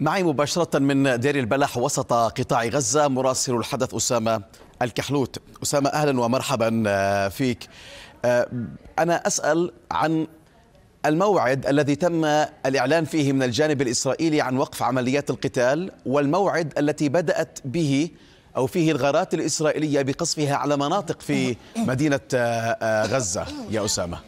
معي مباشرة من دير البلح وسط قطاع غزة مراسل الحدث أسامة الكحلوت أسامة أهلا ومرحبا آه، فيك آه، أنا أسأل عن الموعد الذي تم الإعلان فيه من الجانب الإسرائيلي عن وقف عمليات القتال والموعد التي بدأت به أو فيه الغارات الإسرائيلية بقصفها على مناطق في مدينة آه، غزة يا أسامة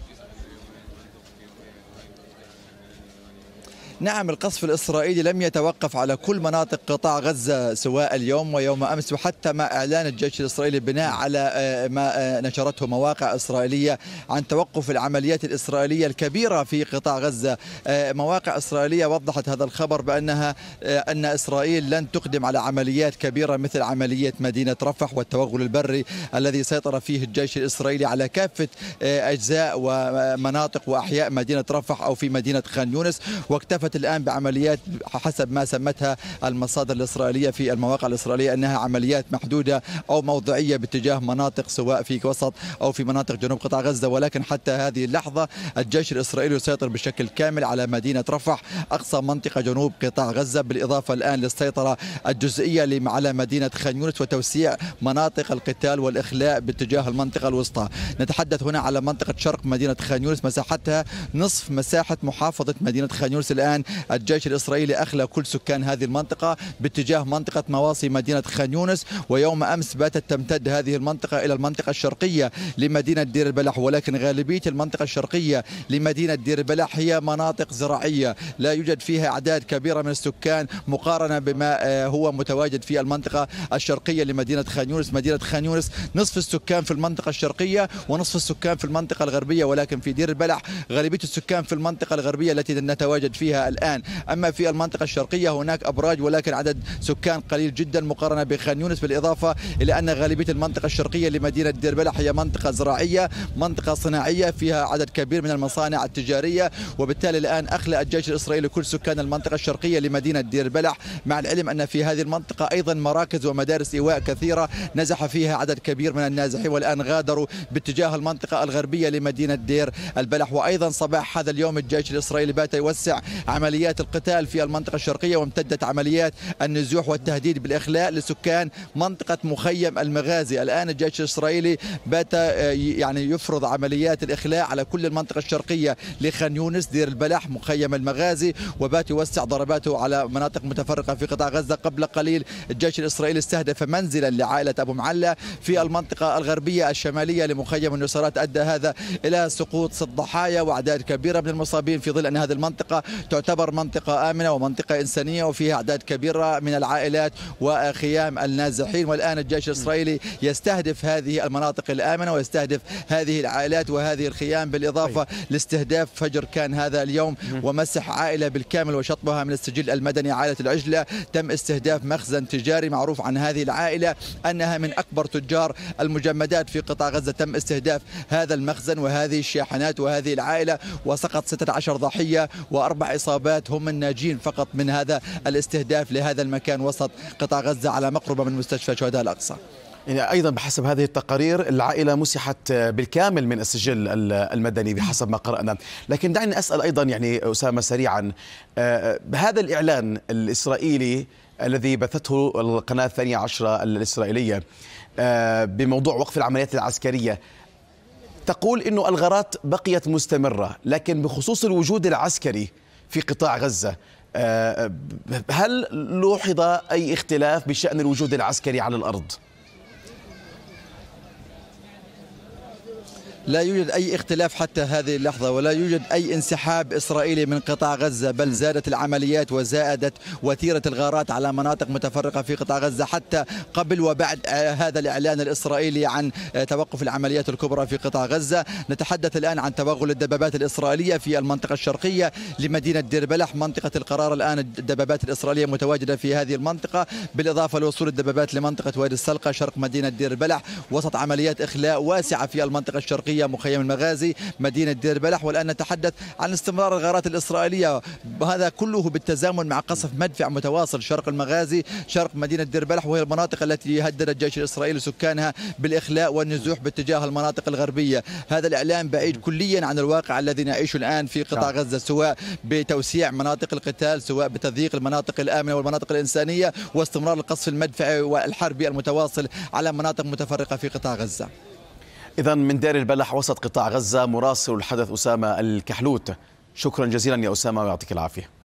نعم القصف الإسرائيلي لم يتوقف على كل مناطق قطاع غزة سواء اليوم ويوم أمس وحتى ما إعلان الجيش الإسرائيلي بناء على آه، ما آه، نشرته مواقع إسرائيلية عن توقف العمليات الإسرائيلية الكبيرة في قطاع غزة آه، مواقع إسرائيلية وضحت هذا الخبر بأنها أن إسرائيل لن تقدم على عمليات كبيرة مثل عملية مدينة رفح والتوغل البري الذي سيطر فيه الجيش الإسرائيلي على كافة أجزاء ومناطق وأحياء مدينة رفح أو في مدينة خان يونس واكتفت وصفت الآن بعمليات حسب ما سمتها المصادر الإسرائيلية في المواقع الإسرائيلية أنها عمليات محدودة أو موضعية باتجاه مناطق سواء في وسط أو في مناطق جنوب قطاع غزة ولكن حتى هذه اللحظة الجيش الإسرائيلي يسيطر بشكل كامل على مدينة رفح أقصى منطقة جنوب قطاع غزة بالإضافة الآن للسيطرة الجزئية على مدينة خان يونس وتوسيع مناطق القتال والإخلاء باتجاه المنطقة الوسطى نتحدث هنا على منطقة شرق مدينة خان يونس مساحتها نصف مساحة محافظة مدينة خان يونس الآن الآن الجيش الإسرائيلي أخلى كل سكان هذه المنطقة باتجاه منطقة مواصي مدينة خان يونس ويوم أمس باتت تمتد هذه المنطقة إلى المنطقة الشرقية لمدينة دير البلح ولكن غالبية المنطقة الشرقية لمدينة دير البلح هي مناطق زراعية لا يوجد فيها أعداد كبيرة من السكان مقارنة بما آه، هو متواجد في المنطقة الشرقية لمدينة خان يونس مدينة خان يونس نصف السكان في المنطقة الشرقية ونصف السكان في المنطقة الغربية ولكن في دير البلح غالبية السكان في المنطقة الغربية التي نتواجد فيها الآن أما في المنطقة الشرقية هناك أبراج ولكن عدد سكان قليل جدا مقارنة بخان يونس بالإضافة إلى أن غالبية المنطقة الشرقية لمدينة دير بلح هي منطقة زراعية منطقة صناعية فيها عدد كبير من المصانع التجارية وبالتالي الآن أخلى الجيش الإسرائيلي كل سكان المنطقة الشرقية لمدينة دير بلح مع العلم أن في هذه المنطقة أيضا مراكز ومدارس إيواء كثيرة نزح فيها عدد كبير من النازحين والآن غادروا باتجاه المنطقة الغربية لمدينة دير البلح وأيضا صباح هذا اليوم الجيش الإسرائيلي بات يوسع عمليات القتال في المنطقة الشرقية وامتدت عمليات النزوح والتهديد بالإخلاء لسكان منطقة مخيم المغازي الآن الجيش الإسرائيلي بات آه، يعني يفرض عمليات الإخلاء على كل المنطقة الشرقية لخان يونس دير البلح مخيم المغازي وبات يوسع ضرباته على مناطق متفرقة في قطاع غزة قبل قليل الجيش الإسرائيلي استهدف منزلا لعائلة أبو معلة في المنطقة الغربية الشمالية لمخيم النصرات أدى هذا إلى سقوط ست ضحايا وأعداد كبيرة من المصابين في ظل أن هذه المنطقة تعتبر تعتبر منطقة آمنة ومنطقة إنسانية وفيها أعداد كبيرة من العائلات وخيام النازحين والآن الجيش الإسرائيلي يستهدف هذه المناطق الآمنة ويستهدف هذه العائلات وهذه الخيام بالإضافة طيب. لاستهداف فجر كان هذا اليوم ومسح عائلة بالكامل وشطبها من السجل المدني عائلة العجلة تم استهداف مخزن تجاري معروف عن هذه العائلة أنها من أكبر تجار المجمدات في قطاع غزة تم استهداف هذا المخزن وهذه الشاحنات وهذه العائلة وسقط 16 ضحية وأربع العصابات هم الناجين فقط من هذا الاستهداف لهذا المكان وسط قطاع غزة على مقربة من مستشفى شهداء الأقصى يعني أيضا بحسب هذه التقارير العائلة مسحت بالكامل من السجل المدني بحسب ما قرأنا لكن دعني أسأل أيضا يعني أسامة سريعا آه، آه، هذا الإعلان الإسرائيلي الذي بثته القناة الثانية عشرة الإسرائيلية آه، بموضوع وقف العمليات العسكرية تقول أنه الغارات بقيت مستمرة لكن بخصوص الوجود العسكري في قطاع غزة آه، هل لوحظ أي اختلاف بشأن الوجود العسكري على الأرض؟ لا يوجد أي اختلاف حتى هذه اللحظة ولا يوجد أي انسحاب إسرائيلي من قطاع غزة بل زادت العمليات وزادت وتيرة الغارات على مناطق متفرقة في قطاع غزة حتى قبل وبعد آه، هذا الإعلان الإسرائيلي عن آه، توقف العمليات الكبرى في قطاع غزة نتحدث الآن عن توغل الدبابات الإسرائيلية في المنطقة الشرقية لمدينة دير بلح منطقة القرار الآن الدبابات الإسرائيلية متواجدة في هذه المنطقة بالإضافة لوصول الدبابات لمنطقة وادي السلقة شرق مدينة دير بلح وسط عمليات إخلاء واسعة في المنطقة الشرقية الشرقية مخيم المغازي مدينة دير بلح والآن نتحدث عن استمرار الغارات الإسرائيلية هذا كله بالتزامن مع قصف مدفع متواصل شرق المغازي شرق مدينة دير بلح وهي المناطق التي هدد الجيش الإسرائيلي سكانها بالإخلاء والنزوح باتجاه المناطق الغربية هذا الإعلام بعيد كليا عن الواقع الذي نعيشه الآن في قطاع نعم. غزة سواء بتوسيع مناطق القتال سواء بتضييق المناطق الآمنة والمناطق الإنسانية واستمرار القصف المدفعي والحربي المتواصل على مناطق متفرقة في قطاع غزة إذا من دار البلح وسط قطاع غزة مراسل الحدث أسامة الكحلوت شكرا جزيلا يا أسامة ويعطيك العافية